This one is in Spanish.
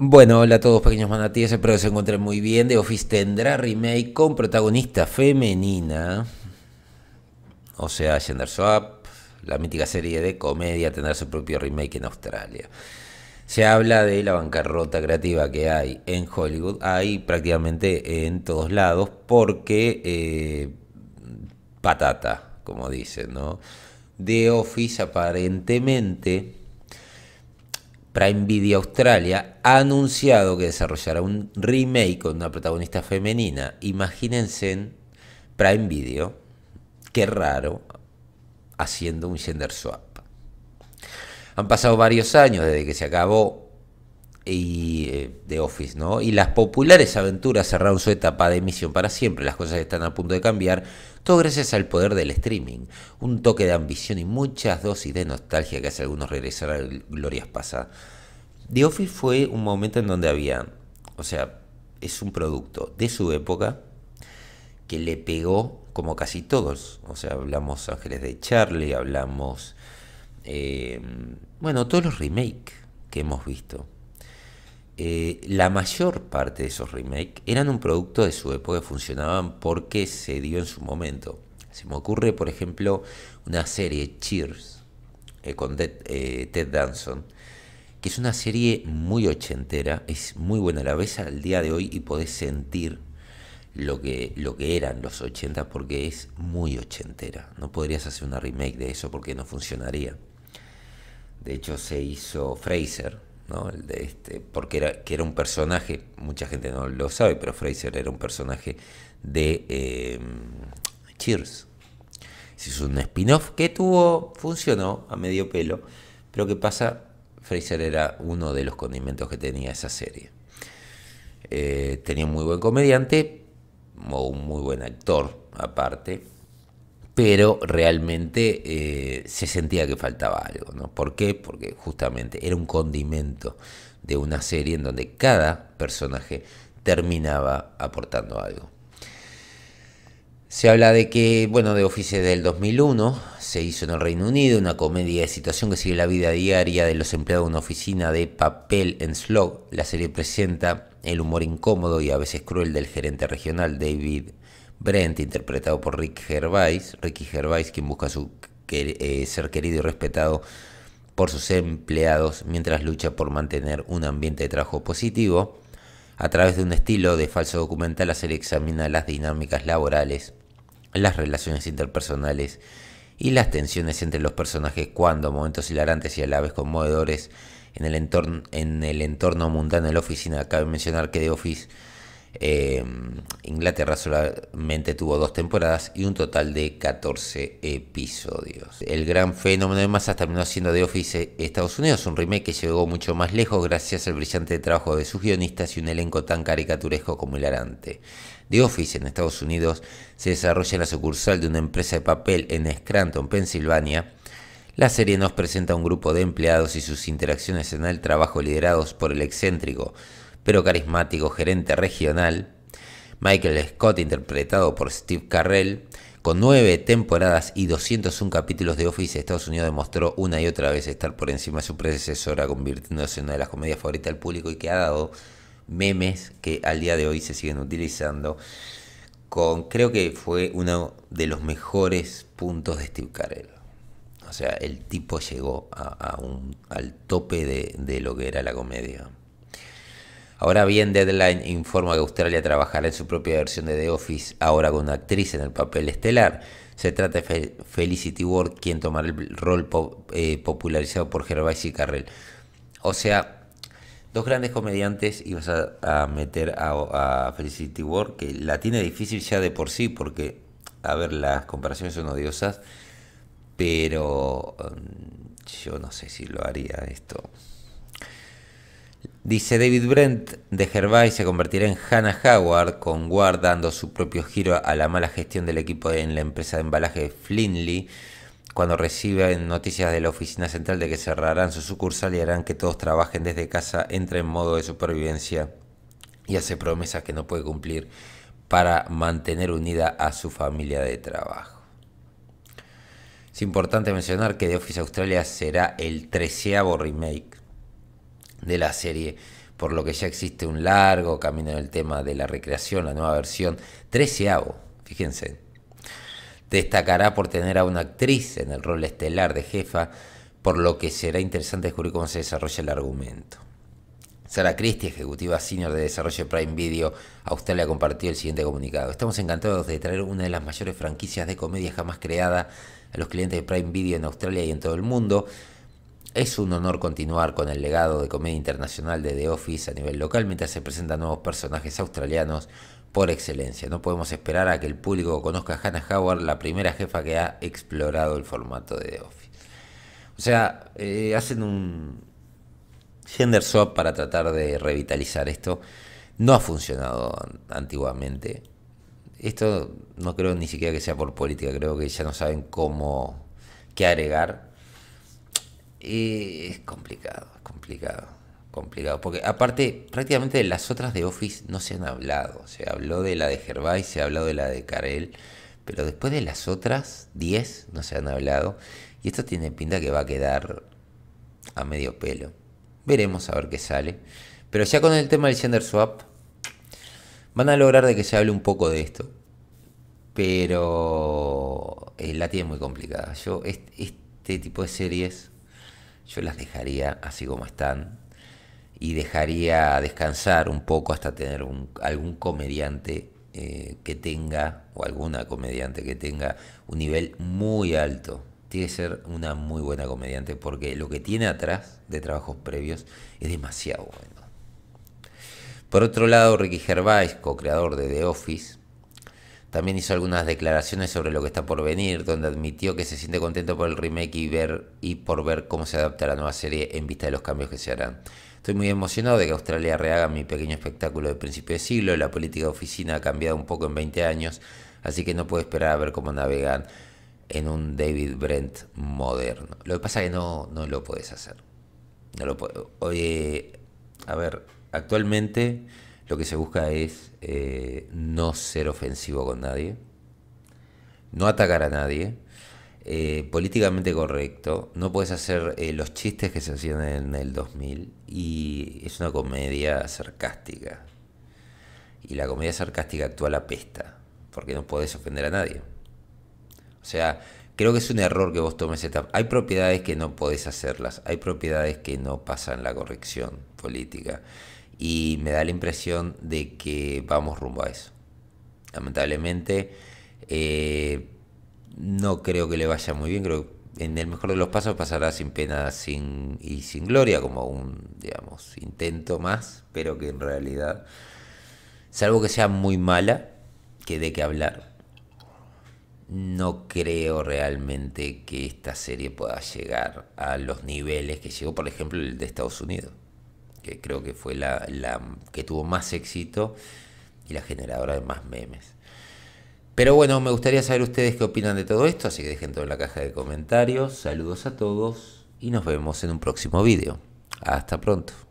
Bueno, hola a todos pequeños manatíes, espero que se encuentren muy bien. The Office tendrá remake con protagonista femenina, o sea, Gender Swap. La mítica serie de comedia tendrá su propio remake en Australia. Se habla de la bancarrota creativa que hay en Hollywood, hay prácticamente en todos lados, porque eh, patata, como dicen, ¿no? The Office aparentemente Prime Video Australia ha anunciado que desarrollará un remake con una protagonista femenina. Imagínense en Prime Video, qué raro, haciendo un gender swap. Han pasado varios años desde que se acabó y eh, de Office, ¿no? Y las populares aventuras cerraron su etapa de emisión para siempre. Las cosas están a punto de cambiar, todo gracias al poder del streaming, un toque de ambición y muchas dosis de nostalgia que hace algunos regresar a glorias pasadas. The Office fue un momento en donde había, o sea, es un producto de su época que le pegó como casi todos. O sea, hablamos Ángeles de Charlie, hablamos, eh, bueno, todos los remakes que hemos visto. Eh, la mayor parte de esos remakes eran un producto de su época, funcionaban porque se dio en su momento. Se me ocurre, por ejemplo, una serie Cheers eh, con eh, Ted, Danson, que es una serie muy ochentera, es muy buena, la ves al día de hoy y podés sentir lo que, lo que eran los ochentas... porque es muy ochentera. No podrías hacer una remake de eso porque no funcionaría. De hecho, se hizo Fraser, este, porque era, que era un personaje, mucha gente no lo sabe, pero Fraser era un personaje de em, Cheers. Es un spin-off que tuvo, funcionó a medio pelo, pero ¿qué pasa? Fraser era uno de los condimentos que tenía esa serie. Eh, tenía un muy buen comediante, o un muy buen actor aparte, pero realmente eh, se sentía que faltaba algo, ¿no? ¿Por qué? Porque justamente era un condimento de una serie en donde cada personaje terminaba aportando algo. Se habla de que, bueno, de Office del 2001 se hizo en el Reino Unido una comedia de situación que sigue la vida diaria de los empleados de una oficina de papel en Slog. La serie presenta el humor incómodo y a veces cruel del gerente regional David Brent, interpretado por Rick Gervais, Ricky Gervais, quien busca eh, ser querido y respetado por sus empleados mientras lucha por mantener un ambiente de trabajo positivo. A través de un estilo de falso documental, la serie examina las dinámicas laborales, las relaciones interpersonales y las tensiones entre los personajes cuando momentos hilarantes y a la vez conmovedores en el entorno, en el entorno mundano de la oficina. Cabe mencionar que de Office eh, Inglaterra solamente tuvo dos temporadas y un total de 14 episodios. El gran fenómeno de masas terminó siendo The Office Estados Unidos, un remake que llegó mucho más lejos gracias al brillante trabajo de sus guionistas y un elenco tan caricaturesco como hilarante. The Office en Estados Unidos se desarrolla en la sucursal de una empresa de papel en Scranton, Pensilvania, la serie nos presenta un grupo de empleados y sus interacciones en el trabajo liderados por el excéntrico pero carismático gerente regional, Michael Scott, interpretado por Steve Carrell, con nueve temporadas y 201 capítulos de Office, Estados Unidos demostró una y otra vez estar por encima de su predecesora, convirtiéndose en una de las comedias favoritas del público y que ha dado memes que al día de hoy se siguen utilizando. Con, creo que fue uno de los mejores puntos de Steve Carell. O sea, el tipo llegó a, un, al tope de lo que era la comedia. Ahora bien, Deadline informa que Australia trabajará en su propia versión de The Office, ahora con una actriz en el papel estelar. Se trata de Felicity Ward, quien tomará el rol eh, popularizado por Gervais y Carrell. O sea, dos grandes comediantes y vas a, meter a, Felicity Ward, que la tiene difícil ya de por sí, porque, a ver, las comparaciones son odiosas, pero mm, yo no sé si lo haría esto. Dice David Brent de Gervais se convertirá en Hannah Howard con Ward dando su propio giro a la mala gestión del equipo en la empresa de embalaje Flinley cuando reciben noticias de la oficina central de que cerrarán su sucursal y harán que todos trabajen desde casa, entra en modo de supervivencia y hace promesas que no puede cumplir para mantener unida a su familia de trabajo. Es importante mencionar que The Office Australia será el treceavo remake de la serie, por lo que ya existe un largo camino en el tema de la recreación, la nueva versión, treceavo, fíjense. Destacará por tener a una actriz en el rol estelar de jefa, por lo que será interesante descubrir cómo se desarrolla el argumento. Sara Christie, ejecutiva senior de desarrollo de Prime Video Australia, compartió el siguiente comunicado. Estamos encantados de traer una de las mayores franquicias de comedia jamás creada a los clientes de Prime Video en Australia y en todo el mundo. Es un honor continuar con el legado de comedia internacional de The Office a nivel local mientras se presentan nuevos personajes australianos por excelencia. No podemos esperar a que el público conozca a Hannah Howard, la primera jefa que ha explorado el formato de The Office. O sea, eh, hacen un gender swap para tratar de revitalizar esto. No ha funcionado antiguamente. Esto no creo ni siquiera que sea por política, creo que ya no saben cómo, qué agregar eh, es complicado, es complicado, complicado. Porque aparte, prácticamente las otras de Office no se han hablado. Se habló de la de Gervais, se ha hablado de la de Carel, pero después de las otras 10 no se han hablado. Y esto tiene pinta que va a quedar a medio pelo. Veremos a ver qué sale. Pero ya con el tema del gender swap, van a lograr de que se hable un poco de esto. Pero eh, la tiene muy complicada. Yo, este tipo de series yo las dejaría así como están y dejaría descansar un poco hasta tener algún comediante eh, que tenga, o alguna comediante que tenga un nivel muy alto. Tiene que ser una muy buena comediante porque lo que tiene atrás de trabajos previos es demasiado bueno. Por otro lado, Ricky Gervais, co-creador de The Office, también hizo algunas declaraciones sobre lo que está por venir, donde admitió que se siente contento por el remake y, ver, y por ver cómo se adapta la nueva serie en vista de los cambios que se harán. Estoy muy emocionado de que Australia rehaga mi pequeño espectáculo de principio de siglo. La política de oficina ha cambiado un poco en 20 años, así que no puedo esperar a ver cómo navegan en un David Brent moderno. Lo que pasa es que no, no lo puedes hacer. No lo puedo. Oye, a ver, actualmente lo que se busca es eh, no ser ofensivo con nadie, no atacar a nadie, eh, políticamente correcto, no puedes hacer eh, los chistes que se hacían en el 2000 y es una comedia sarcástica. Y la comedia sarcástica actual apesta, porque no podés ofender a nadie. O sea, creo que es un error que vos tomes esta... Hay propiedades que no podés hacerlas, hay propiedades que no pasan la corrección política y me da la impresión de que vamos rumbo a eso. Lamentablemente, eh, no creo que le vaya muy bien, creo que en el mejor de los pasos pasará sin pena sin, y sin gloria, como un digamos, intento más, pero que en realidad, salvo que sea muy mala, que de qué hablar, no creo realmente que esta serie pueda llegar a los niveles que llegó, por ejemplo, el de Estados Unidos que creo que fue la, que tuvo más éxito y la generadora de más memes. Pero bueno, me gustaría saber ustedes qué opinan de todo esto, así que dejen todo en la caja de comentarios. Saludos a todos y nos vemos en un próximo vídeo. Hasta pronto.